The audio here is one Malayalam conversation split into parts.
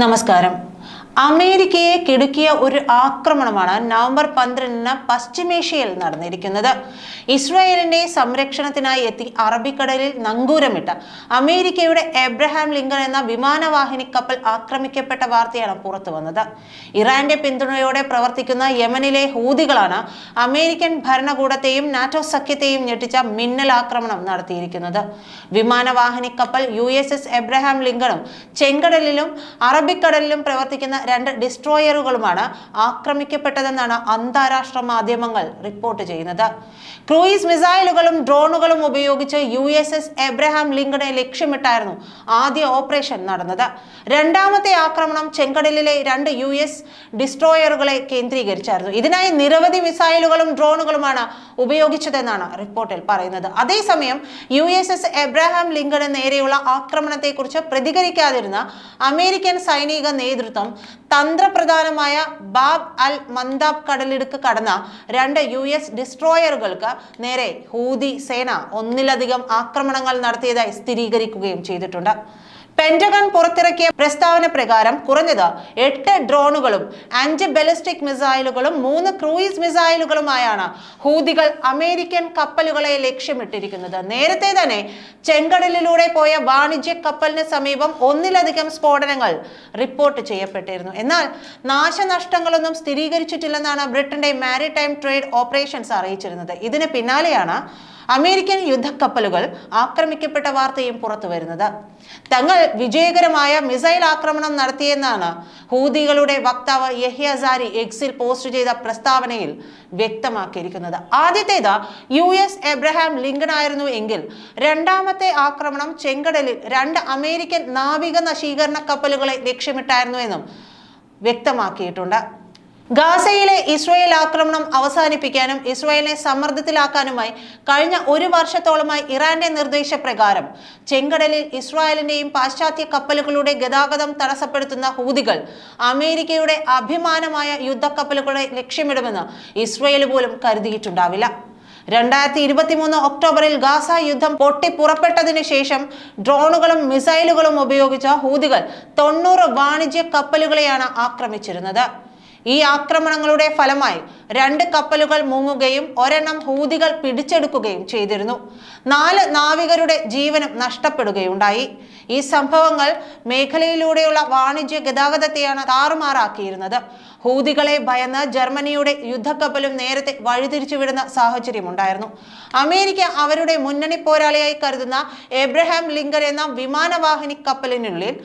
നമസ്കാരം അമേരിക്കയെ കിടുക്കിയ ഒരു ആക്രമണമാണ് നവംബർ പന്ത്രണ്ടിന് പശ്ചിമേഷ്യയിൽ നടന്നിരിക്കുന്നത് ഇസ്രായേലിന്റെ സംരക്ഷണത്തിനായി എത്തി അറബിക്കടലിൽ നങ്കൂരമിട്ട അമേരിക്കയുടെ എബ്രഹാം ലിങ്കൺ എന്ന വിമാനവാഹിനി കപ്പൽ ആക്രമിക്കപ്പെട്ട വാർത്തയാണ് പുറത്തു വന്നത് ഇറാന്റെ പിന്തുണയോടെ പ്രവർത്തിക്കുന്ന യമനിലെ ഹൂതികളാണ് അമേരിക്കൻ ഭരണകൂടത്തെയും നാറ്റോ സഖ്യത്തെയും ഞെട്ടിച്ച മിന്നൽ ആക്രമണം നടത്തിയിരിക്കുന്നത് വിമാനവാഹിനി കപ്പൽ യു എബ്രഹാം ലിങ്കണും ചെങ്കടലിലും അറബിക്കടലിലും പ്രവർത്തി പ്രവർത്തിക്കുന്ന രണ്ട് ഡിസ്ട്രോയറുകളുമാണ് ആക്രമിക്കപ്പെട്ടതെന്നാണ് അന്താരാഷ്ട്ര മാധ്യമങ്ങൾ റിപ്പോർട്ട് ചെയ്യുന്നത് ക്രൂയിസ് മിസൈലുകളും ഡ്രോണുകളും ഉപയോഗിച്ച് യു എസ് എസ് എബ്രഹാം ലിങ്കണെ ലക്ഷ്യമിട്ടായിരുന്നു ആദ്യ ഓപ്പറേഷൻ നടന്നത് രണ്ടാമത്തെ ആക്രമണം ചെങ്കടലിലെ രണ്ട് യു എസ് ഡിസ്ട്രോയറുകളെ കേന്ദ്രീകരിച്ചായിരുന്നു ഇതിനായി നിരവധി മിസൈലുകളും ഡ്രോണുകളുമാണ് ഉപയോഗിച്ചതെന്നാണ് റിപ്പോർട്ടിൽ പറയുന്നത് അതേസമയം യു എസ് എസ് എബ്രഹാം ലിങ്കണ് നേരെയുള്ള ആക്രമണത്തെക്കുറിച്ച് പ്രതികരിക്കാതിരുന്ന അമേരിക്കൻ സൈനിക നേതൃത്വം ദിവസം തന്ത്രപ്രധാനമായ ബാബ് അൽ മന്ദാബ് കടലിടുക്ക് കടന്ന രണ്ട് യു എസ് ഡിസ്ട്രോയറുകൾക്ക് നേരെ ഹൂതി സേന ഒന്നിലധികം ആക്രമണങ്ങൾ നടത്തിയതായി സ്ഥിരീകരിക്കുകയും ചെയ്തിട്ടുണ്ട് പെന്റഗൺ പുറത്തിറക്കിയ പ്രസ്താവന പ്രകാരം കുറഞ്ഞത് എട്ട് ഡ്രോണുകളും അഞ്ച് ബലിസ്റ്റിക് മിസൈലുകളും മൂന്ന് ക്രൂയിസ് മിസൈലുകളുമായാണ് ഹൂതികൾ അമേരിക്കൻ കപ്പലുകളെ ലക്ഷ്യമിട്ടിരിക്കുന്നത് നേരത്തെ തന്നെ ചെങ്കടലിലൂടെ പോയ വാണിജ്യ കപ്പലിന് സമീപം ഒന്നിലധികം സ്ഫോടനങ്ങൾ റിപ്പോർട്ട് ചെയ്യപ്പെട്ടിരുന്നു എന്നാൽ നാശനഷ്ടങ്ങളൊന്നും സ്ഥിരീകരിച്ചിട്ടില്ലെന്നാണ് ബ്രിട്ടന്റെ മാരിടൈം ട്രേഡ് ഓപ്പറേഷൻസ് അറിയിച്ചിരുന്നത് ഇതിന് പിന്നാലെയാണ് അമേരിക്കൻ യുദ്ധക്കപ്പലുകൾ ആക്രമിക്കപ്പെട്ട വാർത്തയും പുറത്തുവരുന്നത് തങ്ങൾ വിജയകരമായ മിസൈൽ ആക്രമണം നടത്തിയെന്നാണ് ഹൂതികളുടെ വക്താവ് യഹ്യാസാരി എക്സിൽ പോസ്റ്റ് ചെയ്ത പ്രസ്താവനയിൽ വ്യക്തമാക്കിയിരിക്കുന്നത് ആദ്യത്തേത് യു എസ് എബ്രഹാം ലിങ്കൺ ആയിരുന്നു എങ്കിൽ രണ്ടാമത്തെ ആക്രമണം ചെങ്കടലിൽ രണ്ട് അമേരിക്കൻ നാവിക നശീകരണ കപ്പലുകളെ ലക്ഷ്യമിട്ടായിരുന്നു എന്നും വ്യക്തമാക്കിയിട്ടുണ്ട് ഗാസയിലെ ഇസ്രയേൽ ആക്രമണം അവസാനിപ്പിക്കാനും ഇസ്രയേലിനെ സമ്മർദ്ദത്തിലാക്കാനുമായി കഴിഞ്ഞ ഒരു വർഷത്തോളമായി ഇറാന്റെ നിർദ്ദേശപ്രകാരം ചെങ്കടലിൽ ഇസ്രായേലിന്റെയും പാശ്ചാത്യ കപ്പലുകളുടെ ഗതാഗതം തടസ്സപ്പെടുത്തുന്ന ഹൂതികൾ അമേരിക്കയുടെ അഭിമാനമായ യുദ്ധക്കപ്പലുകളെ ലക്ഷ്യമിടുമെന്ന് ഇസ്രയേൽ പോലും കരുതിയിട്ടുണ്ടാവില്ല രണ്ടായിരത്തി ഇരുപത്തിമൂന്ന് ഒക്ടോബറിൽ ഗാസ യുദ്ധം പൊട്ടിപ്പുറപ്പെട്ടതിന് ശേഷം ഡ്രോണുകളും മിസൈലുകളും ഉപയോഗിച്ച ഹൂതികൾ തൊണ്ണൂറ് വാണിജ്യ കപ്പലുകളെയാണ് ആക്രമിച്ചിരുന്നത് ഈ ആക്രമണങ്ങളുടെ ഫലമായി രണ്ട് കപ്പലുകൾ മുങ്ങുകയും ഒരെണ്ണം ഹൂതികൾ പിടിച്ചെടുക്കുകയും ചെയ്തിരുന്നു നാല് നാവികരുടെ ജീവനും നഷ്ടപ്പെടുകയുണ്ടായി ഈ സംഭവങ്ങൾ മേഖലയിലൂടെയുള്ള വാണിജ്യ ഗതാഗതത്തെയാണ് താറുമാറാക്കിയിരുന്നത് ഹൂതികളെ ഭയന്ന് ജർമ്മനിയുടെ യുദ്ധക്കപ്പലും നേരത്തെ സാഹചര്യം സാഹചര്യമുണ്ടായിരുന്നു അമേരിക്ക അവരുടെ മുന്നണി പോരാളിയായി കരുതുന്ന എബ്രഹാം ലിങ്കൻ എന്ന വിമാനവാഹിനി കപ്പലിനുള്ളിൽ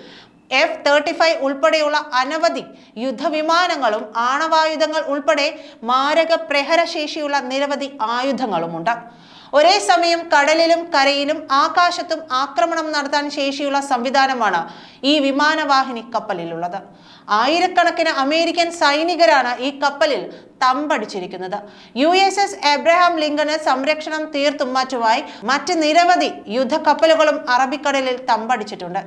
എഫ് തേർട്ടി ഫൈവ് ഉൾപ്പെടെയുള്ള അനവധി യുദ്ധവിമാനങ്ങളും ആണവായുധങ്ങൾ ഉൾപ്പെടെ മാരക പ്രഹരശേഷിയുള്ള നിരവധി ആയുധങ്ങളുമുണ്ട് ഒരേ സമയം കടലിലും കരയിലും ആകാശത്തും ആക്രമണം നടത്താൻ ശേഷിയുള്ള സംവിധാനമാണ് ഈ വിമാനവാഹിനി കപ്പലിലുള്ളത് ആയിരക്കണക്കിന് അമേരിക്കൻ സൈനികരാണ് ഈ കപ്പലിൽ തമ്പടിച്ചിരിക്കുന്നത് യു എസ് എസ് എബ്രഹാം ലിങ്കന് സംരക്ഷണം തീർത്തും മറ്റുമായി മറ്റ് നിരവധി യുദ്ധക്കപ്പലുകളും അറബിക്കടലിൽ തമ്പടിച്ചിട്ടുണ്ട്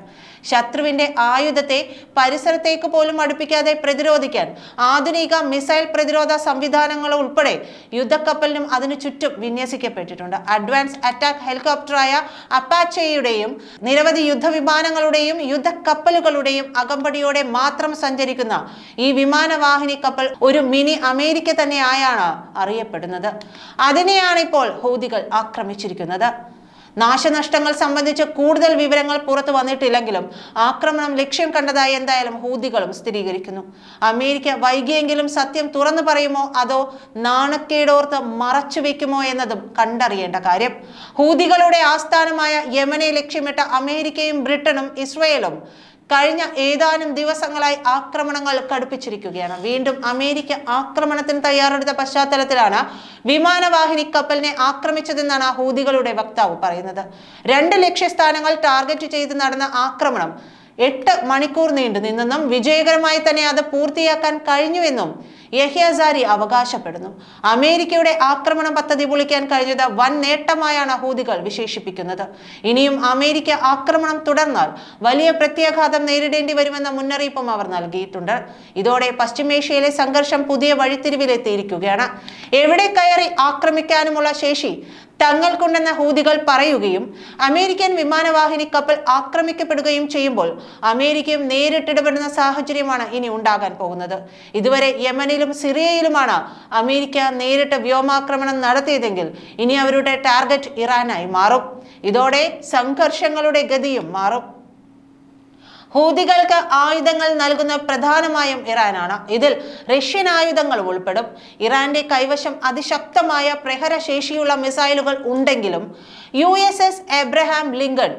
ശത്രുവിന്റെ ആയുധത്തെ പരിസരത്തേക്ക് പോലും അടുപ്പിക്കാതെ പ്രതിരോധിക്കാൻ ആധുനിക മിസൈൽ പ്രതിരോധ സംവിധാനങ്ങൾ ഉൾപ്പെടെ യുദ്ധക്കപ്പലിനും അതിനു ചുറ്റും വിന്യസിക്കപ്പെട്ടിട്ടുണ്ട് അഡ്വാൻസ് അറ്റാക്ക് ഹെലികോപ്റ്ററായ അപ്പാച്ചയുടെയും നിരവധി യുദ്ധവിമാനങ്ങളുടെയും യുദ്ധക്കപ്പലുകളുടെയും അകമ്പടിയോടെ മാത്രം സഞ്ചരിക്കുന്ന ഈ വിമാനവാഹിനി കപ്പൽ ഒരു മിനി അമേരിക്ക തന്നെയായാണ് അറിയപ്പെടുന്നത് അതിനെയാണ് ഇപ്പോൾ ഹൂതികൾ ആക്രമിച്ചിരിക്കുന്നത് നാശനഷ്ടങ്ങൾ സംബന്ധിച്ച് കൂടുതൽ വിവരങ്ങൾ പുറത്തു വന്നിട്ടില്ലെങ്കിലും ആക്രമണം ലക്ഷ്യം കണ്ടതായി എന്തായാലും ഹൂതികളും സ്ഥിരീകരിക്കുന്നു അമേരിക്ക വൈകിയെങ്കിലും സത്യം തുറന്നു പറയുമോ അതോ നാണക്കേടോർത്ത് മറച്ചു വെക്കുമോ എന്നതും കണ്ടറിയേണ്ട കാര്യം ഹൂതികളുടെ ആസ്ഥാനമായ യമനെ ലക്ഷ്യമിട്ട അമേരിക്കയും ബ്രിട്ടനും ഇസ്രയേലും കഴിഞ്ഞ ഏതാനും ദിവസങ്ങളായി ആക്രമണങ്ങൾ കടുപ്പിച്ചിരിക്കുകയാണ് വീണ്ടും അമേരിക്ക ആക്രമണത്തിന് തയ്യാറെടുത്ത പശ്ചാത്തലത്തിലാണ് വിമാനവാഹിനി കപ്പലിനെ ആക്രമിച്ചതെന്നാണ് ഹൂതികളുടെ വക്താവ് പറയുന്നത് രണ്ട് ലക്ഷ്യസ്ഥാനങ്ങൾ ടാർഗറ്റ് ചെയ്ത് നടന്ന ആക്രമണം എട്ട് മണിക്കൂർ നീണ്ടു നിന്നെന്നും വിജയകരമായി തന്നെ അത് പൂർത്തിയാക്കാൻ കഴിഞ്ഞുവെന്നും യഹിയസാരി അവകാശപ്പെടുന്നു അമേരിക്കയുടെ ആക്രമണ പദ്ധതി പൊളിക്കാൻ കഴിഞ്ഞത് വൻ നേട്ടമായാണ് ഹൂതികൾ വിശേഷിപ്പിക്കുന്നത് ഇനിയും അമേരിക്ക ആക്രമണം തുടർന്നാൽ വലിയ പ്രത്യാഘാതം നേരിടേണ്ടി വരുമെന്ന മുന്നറിയിപ്പും അവർ നൽകിയിട്ടുണ്ട് ഇതോടെ പശ്ചിമേഷ്യയിലെ സംഘർഷം പുതിയ വഴിത്തിരിവിലെത്തിയിരിക്കുകയാണ് എവിടെ കയറി ആക്രമിക്കാനുമുള്ള ശേഷി തങ്ങൾക്കുണ്ടെന്ന ഹൂതികൾ പറയുകയും അമേരിക്കൻ വിമാനവാഹിനി കപ്പൽ ആക്രമിക്കപ്പെടുകയും ചെയ്യുമ്പോൾ അമേരിക്കയും നേരിട്ടിടപെടുന്ന സാഹചര്യമാണ് ഇനി ഉണ്ടാകാൻ പോകുന്നത് ഇതുവരെ യമനിലും സിറിയയിലുമാണ് അമേരിക്ക നേരിട്ട് വ്യോമാക്രമണം നടത്തിയതെങ്കിൽ ഇനി അവരുടെ ടാർഗറ്റ് ഇറാനായി മാറും ഇതോടെ സംഘർഷങ്ങളുടെ ഗതിയും മാറും ഹൂതികൾക്ക് ആയുധങ്ങൾ നൽകുന്ന പ്രധാനമായും ഇറാനാണ് ഇതിൽ റഷ്യൻ ആയുധങ്ങൾ ഉൾപ്പെടും ഇറാന്റെ കൈവശം അതിശക്തമായ പ്രഹരശേഷിയുള്ള മിസൈലുകൾ ഉണ്ടെങ്കിലും U S S Abraham Lincoln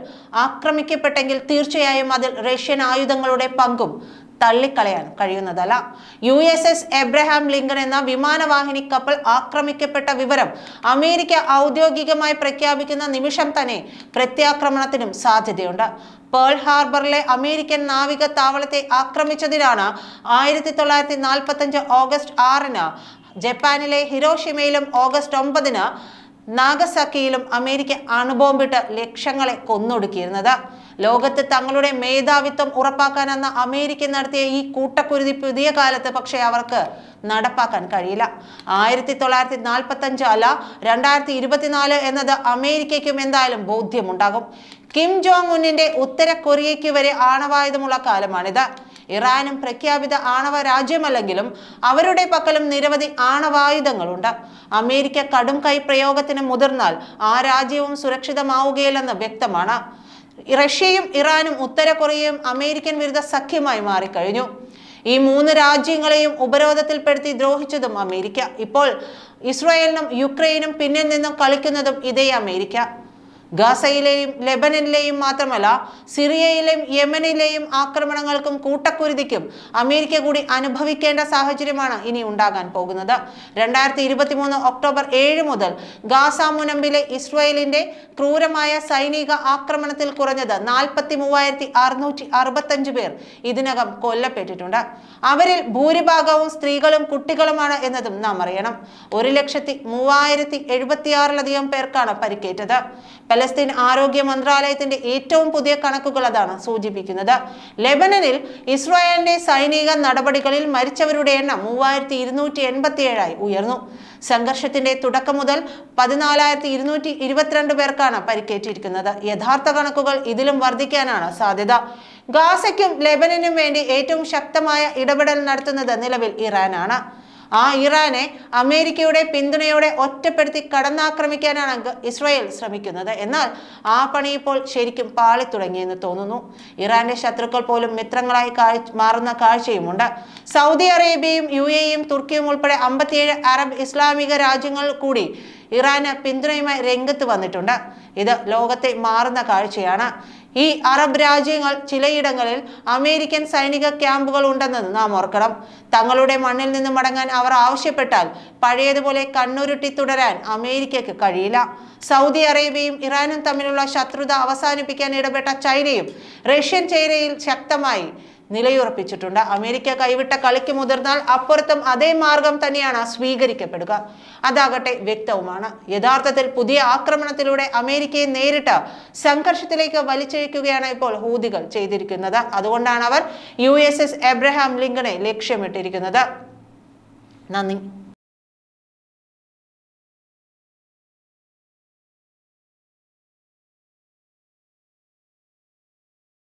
ആക്രമിക്കപ്പെട്ടെങ്കിൽ തീർച്ചയായും അതിൽ റഷ്യൻ ആയുധങ്ങളുടെ പങ്കും തള്ളിക്കളയാൻ കഴിയുന്നതല്ല U S S Abraham Lincoln എന്ന വിമാനവാഹിനി കപ്പൽ ആക്രമിക്കപ്പെട്ട വിവരം അമേരിക്ക ഔദ്യോഗികമായി പ്രഖ്യാപിക്കുന്ന നിമിഷം തന്നെ പ്രത്യാക്രമണത്തിനും സാധ്യതയുണ്ട് പേൾ ഹാർബറിലെ അമേരിക്കൻ നാവിക താവളത്തെ ആക്രമിച്ചതിനാണ് ആയിരത്തി തൊള്ളായിരത്തി നാൽപ്പത്തഞ്ച് ഓഗസ്റ്റ് ആറിന് ജപ്പാനിലെ ഹിരോഷിമയിലും ഓഗസ്റ്റ് ഒമ്പതിന് നാഗസാക്കിയിലും അമേരിക്ക അണുബോംബിട്ട് ലക്ഷങ്ങളെ കൊന്നൊടുക്കിയിരുന്നത് ലോകത്ത് തങ്ങളുടെ മേധാവിത്വം ഉറപ്പാക്കാൻ അന്ന് അമേരിക്ക നടത്തിയ ഈ കൂട്ടക്കുരുതി പുതിയ കാലത്ത് പക്ഷേ അവർക്ക് നടപ്പാക്കാൻ കഴിയില്ല ആയിരത്തി തൊള്ളായിരത്തി നാൽപ്പത്തി അഞ്ച് അല്ല രണ്ടായിരത്തി ഇരുപത്തിനാല് എന്നത് അമേരിക്കയ്ക്കും എന്തായാലും ബോധ്യമുണ്ടാകും കിം ജോങ് ഉന്നിന്റെ ഉത്തര കൊറിയയ്ക്ക് വരെ ആണവായുധമുള്ള കാലമാണിത് ഇറാനും പ്രഖ്യാപിത ആണവ രാജ്യമല്ലെങ്കിലും അവരുടെ പക്കലും നിരവധി ആണവായുധങ്ങളുണ്ട് അമേരിക്ക കടും കൈ പ്രയോഗത്തിന് മുതിർന്നാൽ ആ രാജ്യവും സുരക്ഷിതമാവുകയില്ലെന്ന് വ്യക്തമാണ് റഷ്യയും ഇറാനും ഉത്തര കൊറിയയും അമേരിക്കൻ വിരുദ്ധ സഖ്യമായി മാറിക്കഴിഞ്ഞു ഈ മൂന്ന് രാജ്യങ്ങളെയും ഉപരോധത്തിൽപ്പെടുത്തി ദ്രോഹിച്ചതും അമേരിക്ക ഇപ്പോൾ ഇസ്രായേലിനും യുക്രൈനും പിന്നിൽ നിന്നും കളിക്കുന്നതും ഇതേ അമേരിക്ക ഗാസയിലെയും ലെബനനിലെയും മാത്രമല്ല സിറിയയിലെയും യമനിലെയും ആക്രമണങ്ങൾക്കും കൂട്ടക്കുരുതിക്കും അമേരിക്ക കൂടി അനുഭവിക്കേണ്ട സാഹചര്യമാണ് ഇനി ഉണ്ടാകാൻ പോകുന്നത് രണ്ടായിരത്തി ഇരുപത്തി മൂന്ന് ഒക്ടോബർ ഏഴ് മുതൽ ഗാസ മുനമ്പിലെ ഇസ്രയേലിന്റെ ക്രൂരമായ സൈനിക ആക്രമണത്തിൽ കുറഞ്ഞത് നാൽപ്പത്തി മൂവായിരത്തി അറുന്നൂറ്റി അറുപത്തഞ്ച് പേർ ഇതിനകം കൊല്ലപ്പെട്ടിട്ടുണ്ട് അവരിൽ ഭൂരിഭാഗവും സ്ത്രീകളും കുട്ടികളുമാണ് എന്നതും നാം അറിയണം ഒരു ലക്ഷത്തി മൂവായിരത്തി എഴുപത്തിയാറിലധികം പേർക്കാണ് പരിക്കേറ്റത് പലസ്തീൻ ആരോഗ്യ മന്ത്രാലയത്തിന്റെ ഏറ്റവും പുതിയ കണക്കുകൾ അതാണ് സൂചിപ്പിക്കുന്നത് ലെബനനിൽ ഇസ്രായേലിന്റെ സൈനിക നടപടികളിൽ മരിച്ചവരുടെ എണ്ണം മൂവായിരത്തി ഇരുന്നൂറ്റി എൺപത്തിയേഴായി ഉയർന്നു സംഘർഷത്തിന്റെ തുടക്കം മുതൽ പതിനാലായിരത്തി ഇരുന്നൂറ്റി ഇരുപത്തിരണ്ട് പേർക്കാണ് പരിക്കേറ്റിരിക്കുന്നത് യഥാർത്ഥ കണക്കുകൾ ഇതിലും വർദ്ധിക്കാനാണ് സാധ്യത ഗാസയ്ക്കും ലെബനനും വേണ്ടി ഏറ്റവും ശക്തമായ ഇടപെടൽ നടത്തുന്നത് നിലവിൽ ഇറാനാണ് ആ ഇറാനെ അമേരിക്കയുടെ പിന്തുണയോടെ ഒറ്റപ്പെടുത്തി കടന്നാക്രമിക്കാനാണ് ഇസ്രായേൽ ശ്രമിക്കുന്നത് എന്നാൽ ആ പണി ഇപ്പോൾ ശരിക്കും പാളിത്തുടങ്ങിയെന്ന് തോന്നുന്നു ഇറാന്റെ ശത്രുക്കൾ പോലും മിത്രങ്ങളായി മാറുന്ന കാഴ്ചയുമുണ്ട് സൗദി അറേബ്യയും യു എയും തുർക്കിയും ഉൾപ്പെടെ അമ്പത്തിയേഴ് അറബ് ഇസ്ലാമിക രാജ്യങ്ങൾ കൂടി ഇറാന് പിന്തുണയുമായി രംഗത്ത് വന്നിട്ടുണ്ട് ഇത് ലോകത്തെ മാറുന്ന കാഴ്ചയാണ് ഈ അറബ് രാജ്യങ്ങൾ ചിലയിടങ്ങളിൽ അമേരിക്കൻ സൈനിക ക്യാമ്പുകൾ ഉണ്ടെന്ന് നാം ഓർക്കണം തങ്ങളുടെ മണ്ണിൽ നിന്ന് മടങ്ങാൻ അവർ ആവശ്യപ്പെട്ടാൽ പഴയതുപോലെ കണ്ണുരുട്ടി തുടരാൻ അമേരിക്കയ്ക്ക് കഴിയില്ല സൗദി അറേബ്യയും ഇറാനും തമ്മിലുള്ള ശത്രുത അവസാനിപ്പിക്കാൻ ഇടപെട്ട ചൈനയും റഷ്യൻ ചൈനയിൽ ശക്തമായി നിലയുറപ്പിച്ചിട്ടുണ്ട് അമേരിക്ക കൈവിട്ട കളിക്ക് മുതിർന്നാൽ അപ്പുറത്തും അതേ മാർഗം തന്നെയാണ് സ്വീകരിക്കപ്പെടുക അതാകട്ടെ വ്യക്തവുമാണ് യഥാർത്ഥത്തിൽ പുതിയ ആക്രമണത്തിലൂടെ അമേരിക്കയെ നേരിട്ട് സംഘർഷത്തിലേക്ക് വലിച്ചയക്കുകയാണ് ഇപ്പോൾ ഹൂതികൾ ചെയ്തിരിക്കുന്നത് അതുകൊണ്ടാണ് അവർ യു എബ്രഹാം ലിങ്കണെ ലക്ഷ്യമിട്ടിരിക്കുന്നത് നന്ദി